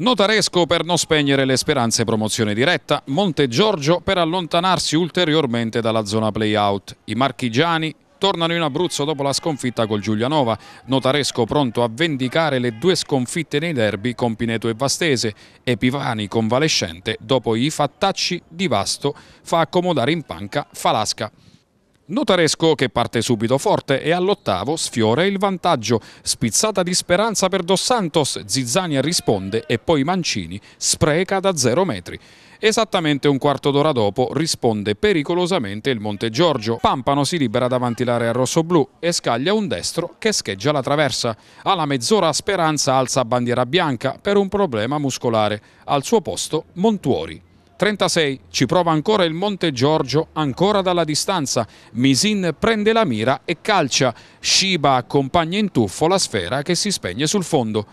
Notaresco per non spegnere le speranze promozione diretta, Monte Giorgio per allontanarsi ulteriormente dalla zona playout. I marchigiani tornano in Abruzzo dopo la sconfitta col Giulianova. Notaresco pronto a vendicare le due sconfitte nei derby con Pineto e Vastese e Pivani convalescente dopo i fattacci di Vasto fa accomodare in panca Falasca. Notaresco che parte subito forte e all'ottavo sfiora il vantaggio. Spizzata di speranza per Dos Santos, Zizzania risponde e poi Mancini spreca da zero metri. Esattamente un quarto d'ora dopo risponde pericolosamente il Monte Giorgio. Pampano si libera davanti l'area rossoblù e scaglia un destro che scheggia la traversa. Alla mezz'ora Speranza alza bandiera bianca per un problema muscolare. Al suo posto Montuori. 36 ci prova ancora il Monte Giorgio, ancora dalla distanza. Misin prende la mira e calcia. Shiba accompagna in tuffo la sfera che si spegne sul fondo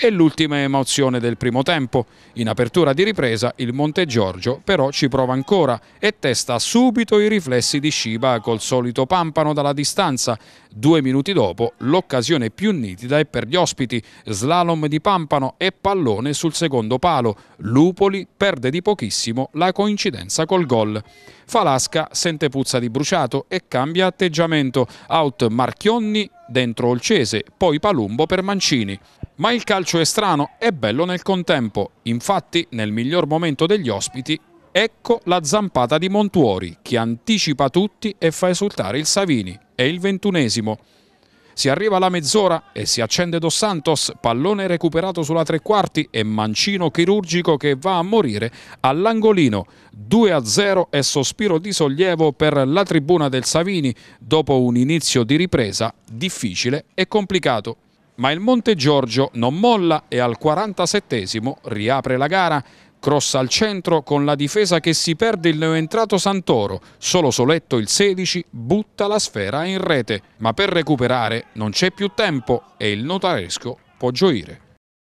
e l'ultima emozione del primo tempo. In apertura di ripresa il Monte Giorgio però ci prova ancora e testa subito i riflessi di Shiba col solito pampano dalla distanza. Due minuti dopo l'occasione più nitida è per gli ospiti, slalom di pampano e pallone sul secondo palo. Lupoli perde di pochissimo la coincidenza col gol. Falasca sente puzza di bruciato e cambia atteggiamento. Out Marchionni dentro Olcese, poi Palumbo per Mancini. Ma il calcio è strano e bello nel contempo. Infatti, nel miglior momento degli ospiti, ecco la zampata di Montuori, che anticipa tutti e fa esultare il Savini. È il ventunesimo. Si arriva alla mezz'ora e si accende Dos Santos, pallone recuperato sulla tre quarti e mancino chirurgico che va a morire all'angolino. 2-0 e sospiro di sollievo per la tribuna del Savini dopo un inizio di ripresa difficile e complicato ma il Monte Giorgio non molla e al 47 riapre la gara. Cross al centro con la difesa che si perde il neoentrato Santoro, solo Soletto il 16 butta la sfera in rete, ma per recuperare non c'è più tempo e il notaresco può gioire.